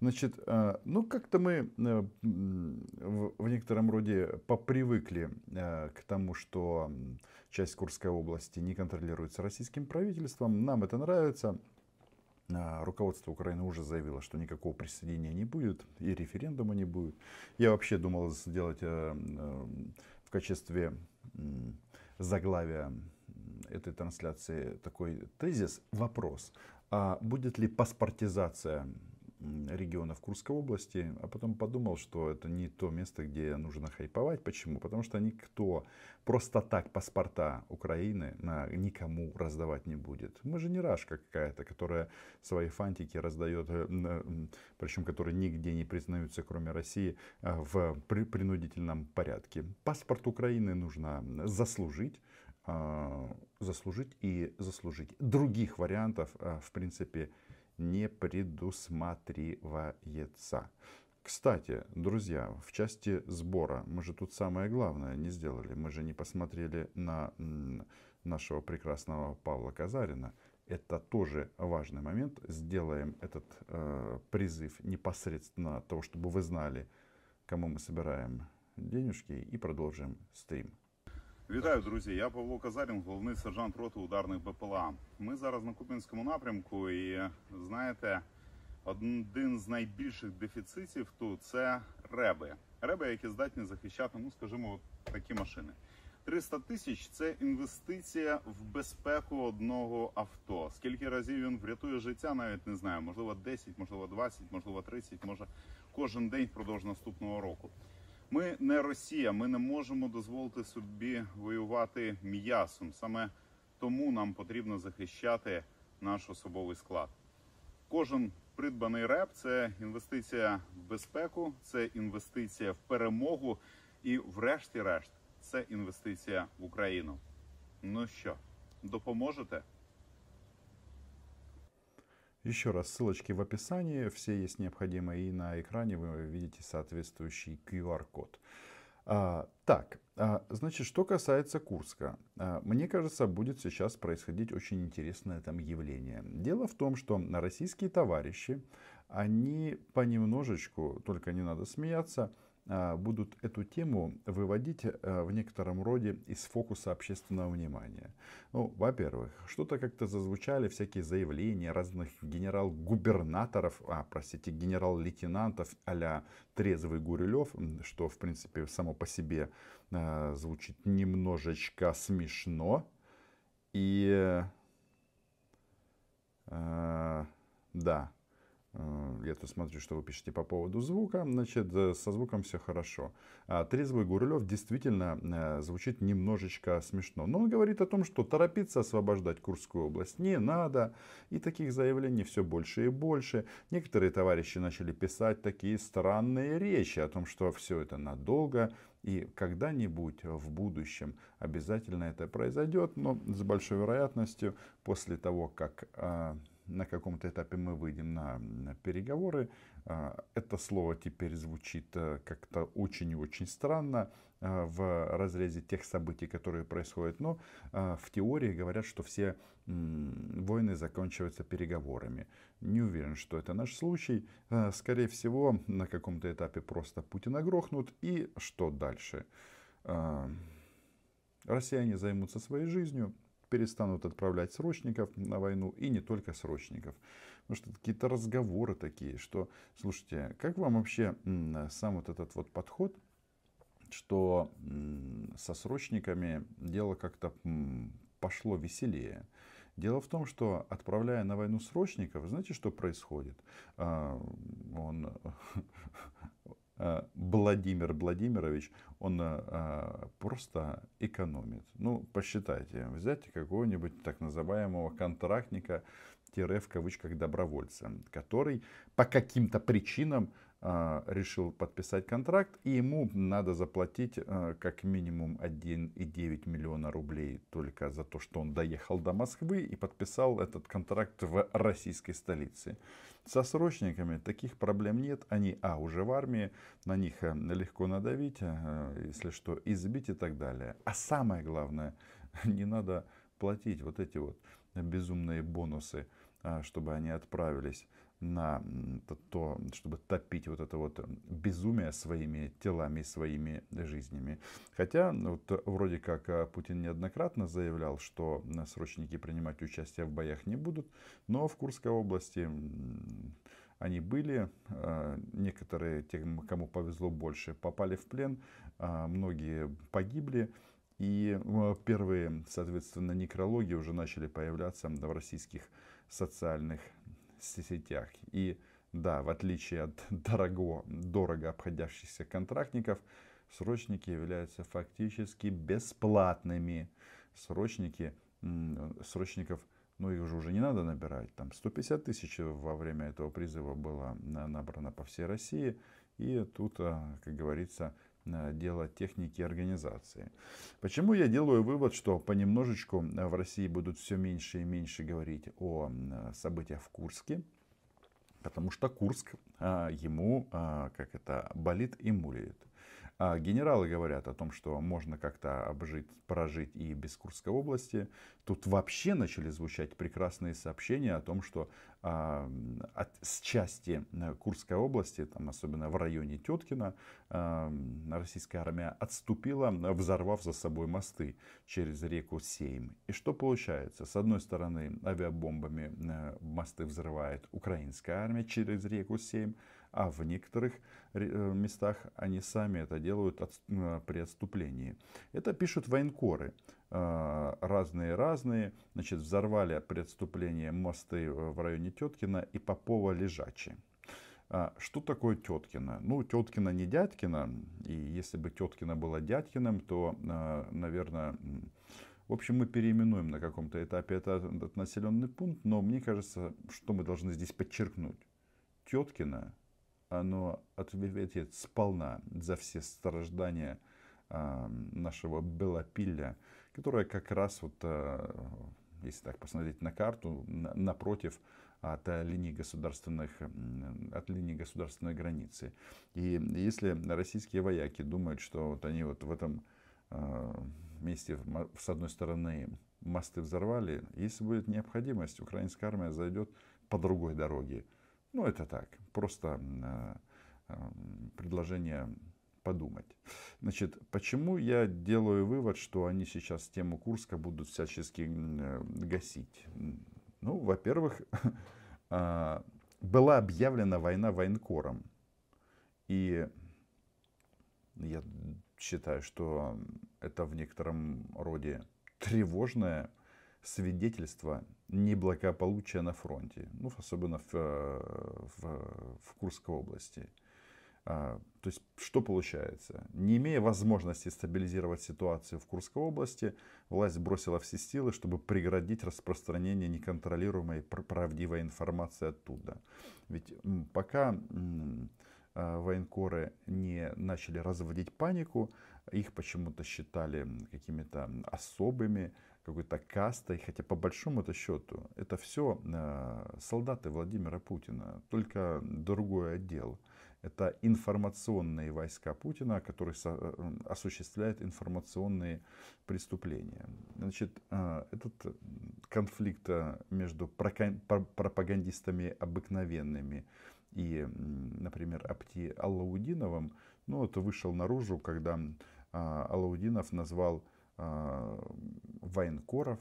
Значит, э, ну как-то мы э, в некотором роде попривыкли э, к тому, что часть Курской области не контролируется российским правительством. Нам это нравится. А, руководство Украины уже заявило, что никакого присоединения не будет и референдума не будет. Я вообще думал сделать в качестве заглавия этой трансляции такой тезис, вопрос, а будет ли паспортизация регионов Курской области, а потом подумал, что это не то место, где нужно хайповать. Почему? Потому что никто просто так паспорта Украины никому раздавать не будет. Мы же не рашка какая-то, которая свои фантики раздает, э, э, причем которые нигде не признаются, кроме России, э, в принудительном порядке. Паспорт Украины нужно заслужить, заслужить и заслужить. Других вариантов, в принципе, не предусматривается. Кстати, друзья, в части сбора мы же тут самое главное не сделали. Мы же не посмотрели на нашего прекрасного Павла Казарина. Это тоже важный момент. Сделаем этот э, призыв непосредственно того, чтобы вы знали, кому мы собираем денежки и продолжим стрим. Вітаю, друзі! Я Павло Казарін, головний сержант роти ударних БПЛА. Ми зараз на Купінському напрямку, і знаєте, один з найбільших дефіцитів тут це реби. Реби, які здатні захищати, ну скажімо, такі машини. 300 тисяч це інвестиція в безпеку одного авто. Скільки разів він врятує життя, навіть не знаю. Можливо, 10, можливо, 20, можливо, 30, може кожен день впродовж наступного року. Ми не Росія, ми не можемо дозволити собі воювати м'ясом. Саме тому нам потрібно захищати наш особовий склад. Кожен придбаний реп це інвестиція в безпеку, це інвестиція в перемогу і, врешті-решт, це інвестиція в Україну. Ну що, допоможете? Еще раз, ссылочки в описании, все есть необходимые, и на экране вы видите соответствующий QR-код. А, так, а, значит, что касается Курска, а, мне кажется, будет сейчас происходить очень интересное там явление. Дело в том, что российские товарищи, они понемножечку, только не надо смеяться, а, будут эту тему выводить э, в некотором роде из фокуса общественного внимания. Ну, во-первых, что-то как-то зазвучали всякие заявления разных генерал-губернаторов, а, простите, генерал-лейтенантов а Трезвый Гурилев, что, в принципе, само по себе э, звучит немножечко смешно. И... Э, да, Э, Я тут смотрю, что вы пишете по поводу звука. Значит, э, со звуком все хорошо. А, трезвый Гурулев действительно э, звучит немножечко смешно. Но он говорит о том, что торопиться освобождать Курскую область не надо. И таких заявлений все больше и больше. Некоторые товарищи начали писать такие странные речи о том, что все это надолго. И когда-нибудь в будущем обязательно это произойдет. Но с большой вероятностью после того, как а, на каком-то этапе мы выйдем на переговоры. А, это слово теперь звучит э, как-то очень и очень странно э, в разрезе тех событий, которые происходят. Но э, в теории говорят, что все войны заканчиваются переговорами. Не уверен, что это наш случай. Скорее всего, на каком-то этапе просто Путина грохнут. И что дальше? Россияне займутся своей жизнью, перестанут отправлять срочников на войну и не только срочников. Потому что какие-то разговоры такие, что, слушайте, как вам вообще сам вот этот вот подход, что со срочниками дело как-то пошло веселее. Дело в том, что отправляя на войну срочников, знаете, что происходит? А, он Э, Владимир Владимирович, он э, просто экономит. Ну, посчитайте, взять какого-нибудь так называемого контрактника, тире в кавычках добровольца, который по каким-то причинам а, решил подписать контракт, и ему надо заплатить а, как минимум 1,9 миллиона рублей только за то, что он доехал до Москвы и подписал этот контракт в российской столице. Со срочниками таких проблем нет, они, а, уже в армии, на них э, легко надавить, э, если что, избить и так далее. А самое главное, не надо платить вот эти вот безумные бонусы, а, чтобы они отправились на то, чтобы топить вот это вот э, безумие своими телами, своими жизнями. Хотя ну, вот вроде как э, Путин неоднократно заявлял, что э, срочники принимать участие в боях не будут, но в Курской области они были. Некоторые, тем, кому повезло больше, попали в плен, а многие погибли. И первые, соответственно, некрологи уже начали появляться в российских социальных сетях. И да, в отличие от дорого, дорого обходящихся контрактников, срочники являются фактически бесплатными. Срочники, срочников, ну их же уже не надо набирать. Там 150 тысяч во время этого призыва было набрано по всей России. И тут, а, как говорится, Э, дела техники и организации. Почему я делаю вывод, что понемножечку э, в России будут все меньше и меньше говорить о э, событиях в Курске? Потому что Курск ему, как это, болит и мулит. А генералы говорят о том, что можно как-то обжить, прожить и без Курской области. Тут вообще начали звучать прекрасные сообщения о том, что а, от, с части э, Курской области, там, особенно в районе Теткина, а, российская армия отступила, взорвав за собой мосты через реку Сейм. И что получается? С одной стороны, авиабомбами э, мосты взрывает украинская армия через реку Сейм, а в некоторых э, местах они сами это делают э, при отступлении. Это пишут военкоры разные-разные. Значит, взорвали при отступлении мосты э, в районе Теткина и Попова лежачие. А что такое Теткина? Ну, Теткина не Дядькина. И если бы Теткина была Дядькиным, то, а, наверное, в общем, мы переименуем на каком-то этапе этот населенный пункт, но мне кажется, что мы должны здесь подчеркнуть. Теткина оно ответит сполна за все страждания а, нашего Белопиля, которая как раз вот, а, если так посмотреть на карту, напротив от линии, государственных, от линии государственной границы. И если российские вояки думают, что вот они вот в этом а, месте, с одной стороны, мосты взорвали, если будет необходимость, украинская армия зайдет по другой дороге. Ну, это так, просто э, предложение подумать. Значит, почему я делаю вывод, что они сейчас тему Курска будут всячески э, гасить? Ну, во-первых, а, была объявлена война военкором. И я считаю, что это в некотором роде тревожное свидетельство неблагополучия на фронте, ну, особенно в, э, в, в Курской области. А, то есть, что получается? Не имея возможности стабилизировать ситуацию в Курской области, власть бросила все силы, чтобы преградить распространение неконтролируемой правдивой информации оттуда. Ведь пока а, военкоры не начали разводить панику, их почему-то считали какими-то особыми, какой-то кастой, хотя по большому-то счету это все э, солдаты Владимира Путина, только другой отдел. Это информационные войска Путина, которые э, осуществляют информационные преступления. Значит, э, этот конфликт между пропагандистами обыкновенными и, например, Апти Аллаудиновым, ну, это вышел наружу, когда Аллаудинов назвал Э, военкоров,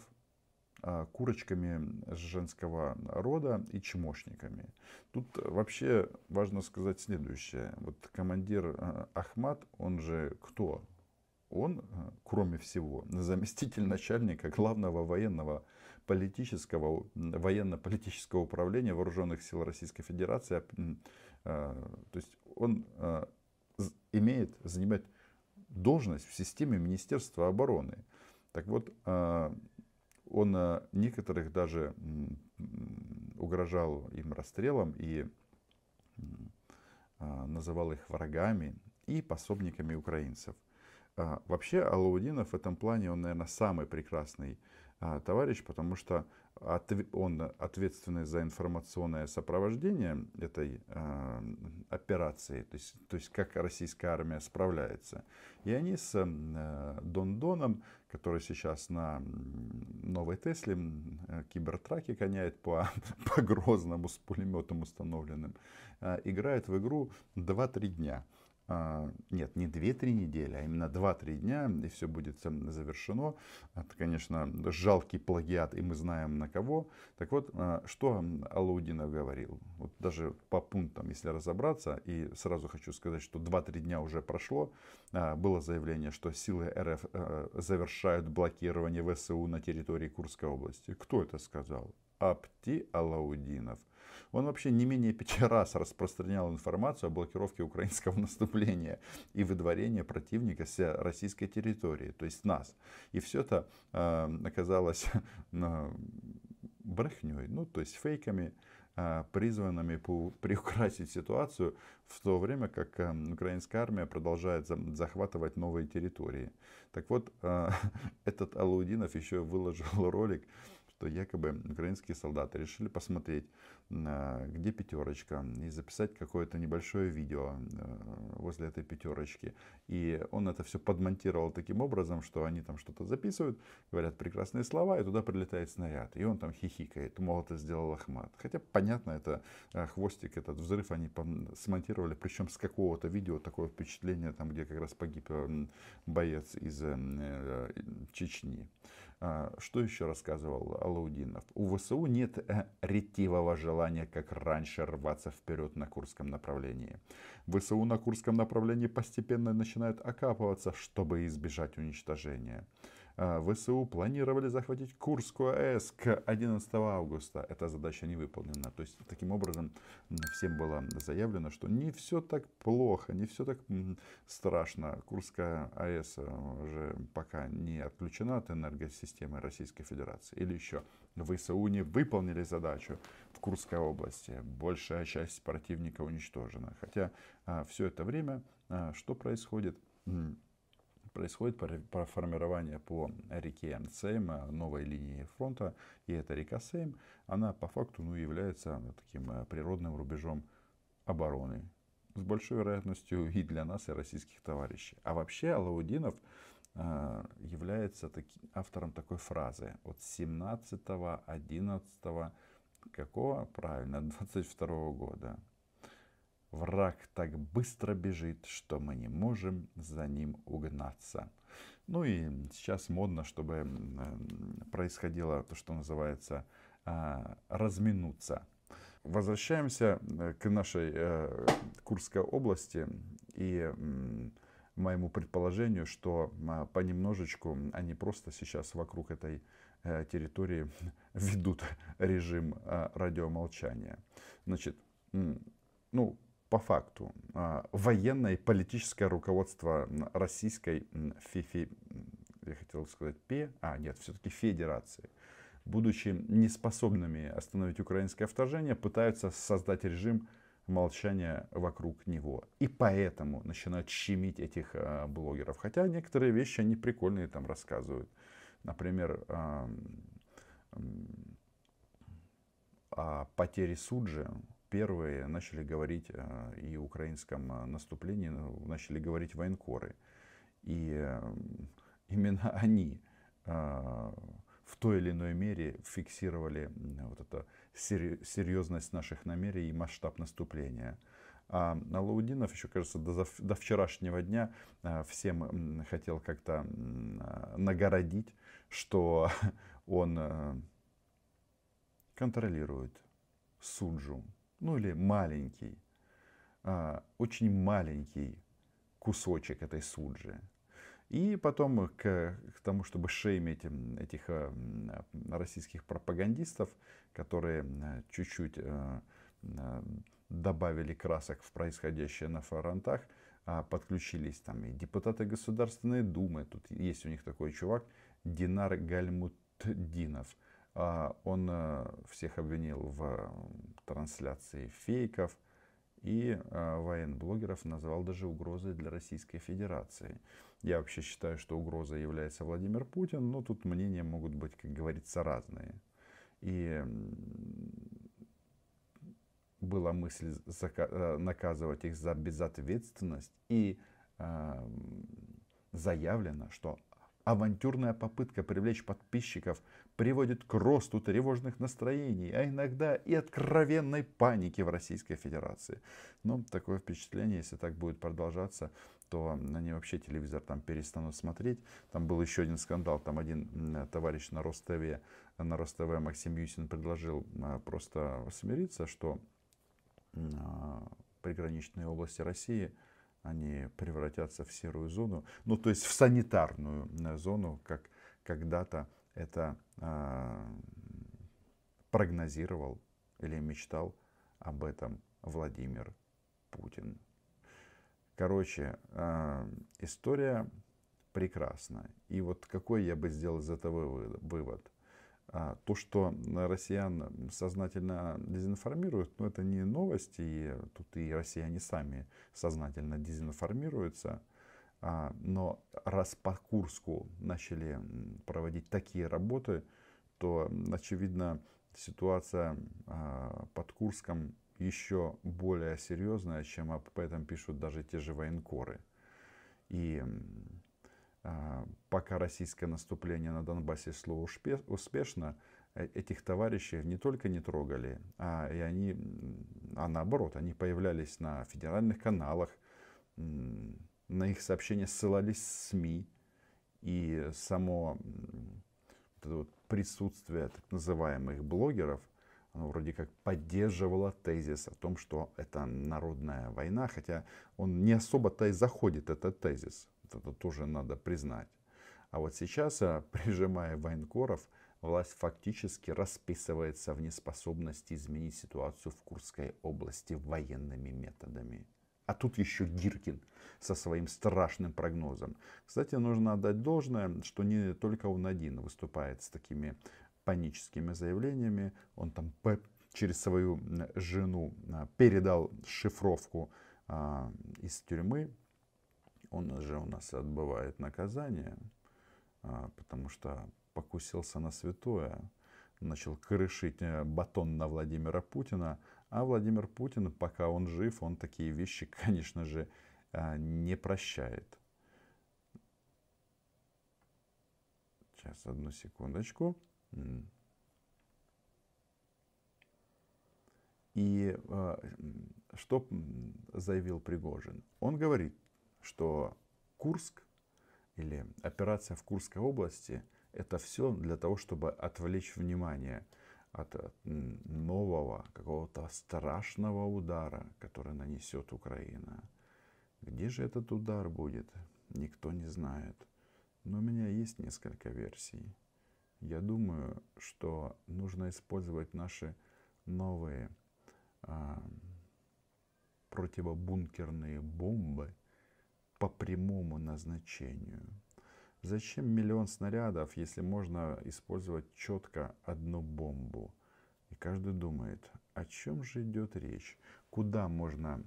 э, курочками женского рода и чмошниками. Тут вообще важно сказать следующее. Вот командир э, Ахмат, он же кто? Он, кроме всего, заместитель начальника главного военного политического, военно-политического управления Вооруженных сил Российской Федерации. А, то есть он имеет, занимает должность в системе Министерства обороны. Так вот, э, он э, некоторых даже угрожал им расстрелом и э, называл их врагами и пособниками украинцев. Вообще Алаудинов в этом плане, он, наверное, самый прекрасный а, товарищ, потому что он ответственный за информационное сопровождение этой а, операции, то есть, то есть как российская армия справляется. И они с э, Дондоном, который сейчас на новой Тесле э, кибертраке коняет по, по Грозному с пулеметом установленным, а, играет в игру 2-3 дня. А, нет, не 2-3 недели, а именно 2-3 дня, и все будет эм, завершено. Это, конечно, жалкий плагиат, и мы знаем на кого. Так вот, а, что эм, Алаудинов говорил? Вот даже по пунктам, если разобраться, и сразу хочу сказать, что 2-3 дня уже прошло, а, было заявление, что силы РФ э, завершают блокирование ВСУ на территории Курской области. Кто это сказал? Апти Алаудинов. Он вообще не менее пяти раз распространял информацию о блокировке украинского наступления и выдворении противника с российской территории, то есть нас. И все это э, оказалось э, ну, брехней, ну то есть фейками, э, призванными приукрасить ситуацию, в то время как э, украинская армия продолжает захватывать новые территории. Так вот, э, этот Алаудинов еще выложил ролик, что якобы украинские солдаты решили посмотреть, а, где пятерочка, и записать какое-то небольшое видео э, возле этой пятерочки. И он это все подмонтировал таким образом, что они там что-то записывают, говорят прекрасные слова, и туда прилетает снаряд. И он там хихикает, мол, это сделал Ахмат. Хотя, понятно, это э, хвостик, этот взрыв они смонтировали, причем с какого-то видео, такое впечатление, там, где как раз погиб э, боец из Чечни. А, что еще рассказывал Алаудинов? У ВСУ нет э, ретивого желания, как раньше, рваться вперед на Курском направлении. ВСУ на Курском направлении постепенно начинают окапываться, чтобы избежать уничтожения. А, ВСУ планировали захватить Курскую АЭС к 11 августа. Эта задача не выполнена. То есть, таким образом, всем было заявлено, что не все так плохо, не все так страшно. Курская АЭС э, уже пока не отключена от энергосистемы Российской Федерации. Или еще, ВСУ не выполнили задачу в Курской области. Большая часть противника уничтожена. Хотя а, все это время а, что происходит? происходит проформирование по реке Сейм э, новой линии фронта. И эта река Сейм, она по факту ну, является э, таким э, природным рубежом обороны. С большой вероятностью и для нас, и российских товарищей. А вообще Алаудинов является таки, автором такой фразы от 17 11 какого правильно 22 года Враг так быстро бежит, что мы не можем за ним угнаться. Ну и сейчас модно, чтобы происходило то, что называется а, разминуться. Возвращаемся э, к нашей э, Курской области и моему предположению, что а, понемножечку они просто сейчас вокруг этой э, территории ведут режим а, радиомолчания. Значит, ну, по факту а, военное и политическое руководство российской ФИФИ, я хотел сказать ПЕ, а нет, все-таки Федерации, будучи неспособными остановить украинское вторжение, пытаются создать режим молчания вокруг него. И поэтому начинают щемить этих а, блогеров. Хотя некоторые вещи они прикольные там рассказывают. Например, о потере Суджи, первые начали говорить э, и украинском э, наступлении, э, начали говорить военкоры. И именно они в той или иной мере фиксировали вот эту серьезность наших намерений и масштаб наступления. А Алаудинов еще, кажется, до, до вчерашнего дня всем хотел как-то нагородить, что он контролирует Суджу, ну или маленький, а, очень маленький кусочек этой суджи. И потом к, к тому, чтобы шеймить этих а, а, российских пропагандистов, которые чуть-чуть добавили красок в происходящее на фронтах, подключились там и депутаты Государственной Думы, тут есть у них такой чувак, Динар Гальмутдинов – а, он э, всех обвинил в э, трансляции фейков и э, военблогеров назвал даже угрозой для Российской Федерации. Я вообще считаю, что угрозой является Владимир Путин, но тут мнения могут быть, как говорится, разные. И была мысль наказывать их за безответственность, и заявлено, что авантюрная попытка привлечь подписчиков приводит к росту тревожных настроений, а иногда и откровенной паники в Российской Федерации. Но ну, такое впечатление, если так будет продолжаться, то на они вообще телевизор там перестанут смотреть. Там был еще один скандал, там один товарищ на Ростове, на Ростове Максим Юсин предложил а, просто смириться, что а, приграничные области России они превратятся в серую зону, ну то есть в санитарную э, зону, как когда-то это а, прогнозировал или мечтал об этом Владимир Путин. Короче, а, история прекрасна. И вот какой я бы сделал из этого вывод? А, то, что россиян сознательно дезинформируют, ну это не новости. тут и россияне сами сознательно дезинформируются – а, но раз по Курску начали проводить такие работы, то, очевидно, ситуация а, под Курском еще более серьезная, чем об этом пишут даже те же военкоры. И а, пока российское наступление на Донбассе шло успешно, э, этих товарищей не только не трогали, а, и они, а наоборот, они появлялись на федеральных каналах, на их сообщения ссылались СМИ, и само вот присутствие так называемых блогеров – оно вроде как поддерживало тезис о том, что это народная война, хотя он не особо-то и заходит, этот тезис. Это тоже надо признать. А вот сейчас, э, прижимая военкоров, власть фактически расписывается в неспособности изменить ситуацию в Курской области военными методами. А тут еще Гиркин со своим страшным прогнозом. Кстати, нужно отдать должное, что не только он один выступает с такими паническими заявлениями. Он там через свою жену а, передал шифровку а, из тюрьмы. Он же у нас отбывает наказание, а, потому что покусился на святое, начал крышить э, батон на Владимира Путина, а Владимир Путин, пока он жив, он такие вещи, конечно же, а, не прощает. Сейчас, одну секундочку. И а, что заявил Пригожин? Он говорит, что Курск или операция в Курской области – это все для того, чтобы отвлечь внимание – от э, нового, какого-то страшного удара, который нанесет Украина. Где же этот удар будет, никто не знает. Но у меня есть несколько версий. Я думаю, что нужно использовать наши новые а, противобункерные бомбы по прямому назначению. Зачем миллион снарядов, если можно использовать четко одну бомбу? И каждый думает, о чем же идет речь? Куда можно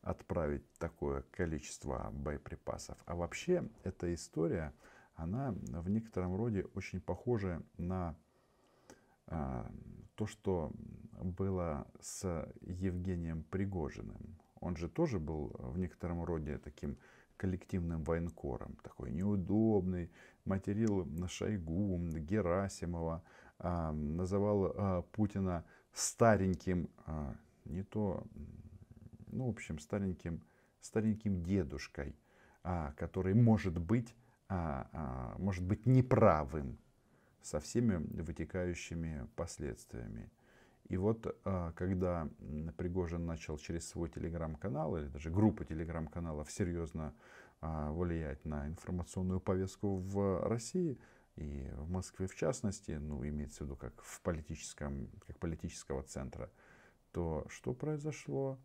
отправить такое количество боеприпасов? А вообще эта история, она в некотором роде очень похожа на а, то, что было с Евгением Пригожиным. Он же тоже был в некотором роде таким коллективным военкором. Такой неудобный, материл на Шойгу, Герасимова, а, называл а, Путина стареньким, а, не то, ну, в общем, стареньким, стареньким дедушкой, который может быть, может быть неправым со всеми вытекающими последствиями. И вот а, когда Пригожин начал через свой телеграм-канал или даже группы телеграм-каналов серьезно а, влиять на информационную повестку в России и в Москве в частности, ну, имеется в виду как, в политическом, как политического центра, то что произошло?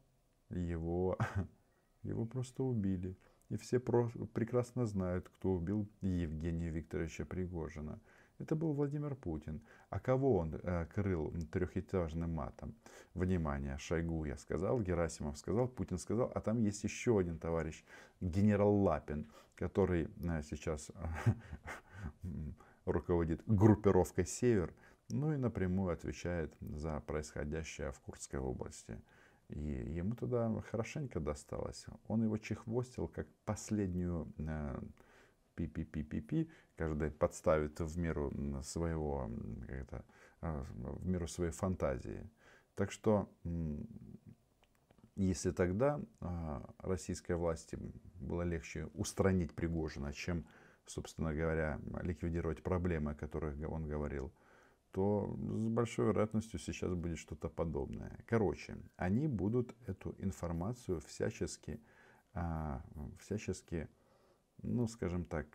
Его, его просто убили. И все про- прекрасно знают, кто убил Евгения Викторовича Пригожина – это был Владимир Путин. А кого он э, крыл трехэтажным матом? Внимание, Шойгу я сказал, Герасимов сказал, Путин сказал, а там есть еще один товарищ, генерал Лапин, который э, сейчас э, руководит группировкой «Север», ну и напрямую отвечает за происходящее в Курской области. И ему туда хорошенько досталось. Он его чехвостил как последнюю э, пи-пи-пи-пи-пи, каждый подставит в меру своего, как это, а, в меру своей фантазии. Так что, если тогда а, российской власти было легче устранить Пригожина, чем, собственно говоря, ликвидировать проблемы, о которых он говорил, то с большой вероятностью сейчас будет что-то подобное. Короче, они будут эту информацию всячески, а, всячески ну, скажем так,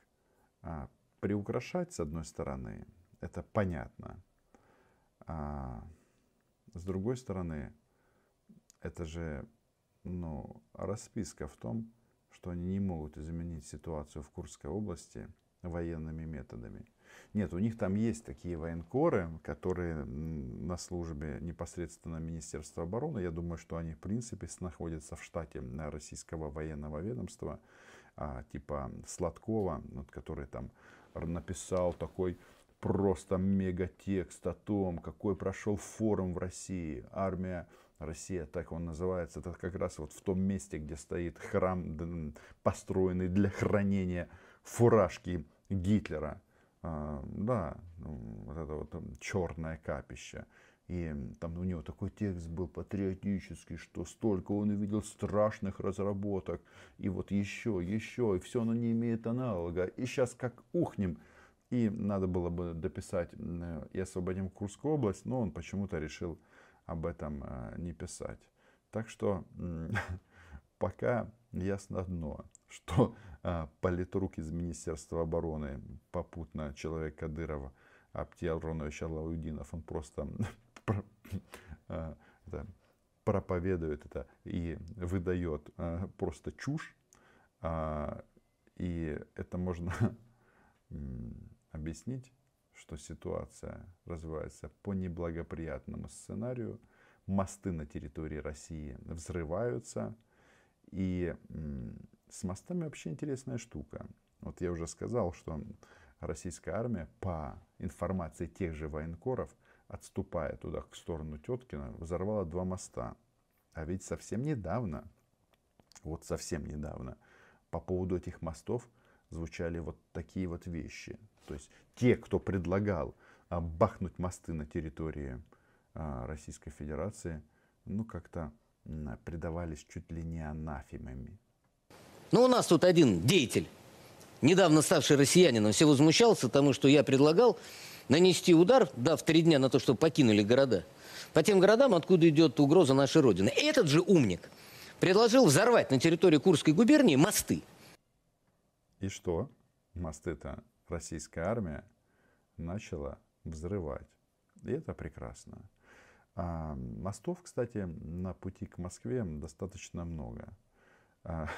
а, приукрашать, с одной стороны, это понятно. А с другой стороны, это же ну, расписка в том, что они не могут изменить ситуацию в Курской области военными методами. Нет, у них там есть такие военкоры, которые на службе непосредственно Министерства обороны. Я думаю, что они, в принципе, находятся в штате российского военного ведомства. А, типа Сладкова, вот, который там написал такой просто мегатекст о том, какой прошел форум в России, армия Россия, так он называется, это как раз вот в том месте, где стоит храм, построенный для хранения фуражки Гитлера. А, да, ну, вот это вот черное капище. И там у него такой текст был патриотический, что столько он увидел страшных разработок. И вот еще, еще, и все оно не имеет аналога. И сейчас как ухнем. И надо было бы дописать э, и освободим Курскую область, но он почему-то решил об этом э, не писать. Так что пока ясно одно, что э, политрук из Министерства обороны, попутно человек Кадырова, Аптиал Ронович Аллаудинов, он просто Э, проповедует это и выдает э, просто чушь. А, и это можно объяснить, что ситуация развивается по неблагоприятному сценарию. Мосты на территории России взрываются. И с мостами вообще интересная штука. Вот я уже сказал, что российская армия, по информации тех же военкоров, отступая туда, в сторону Теткина, взорвала два моста. А ведь совсем недавно, вот совсем недавно, по поводу этих мостов звучали вот такие вот вещи. То есть те, кто предлагал а, бахнуть мосты на территории а, Российской Федерации, ну как-то предавались чуть ли не анафемами. Ну у нас тут один деятель недавно ставший россиянином, все возмущался тому, что я предлагал нанести удар, дав три дня на то, чтобы покинули города, по тем городам, откуда идет угроза нашей Родины. Этот же умник предложил взорвать на территории Курской губернии мосты. И что? Мосты-то российская армия начала взрывать. И это прекрасно. А мостов, кстати, на пути к Москве достаточно много. А,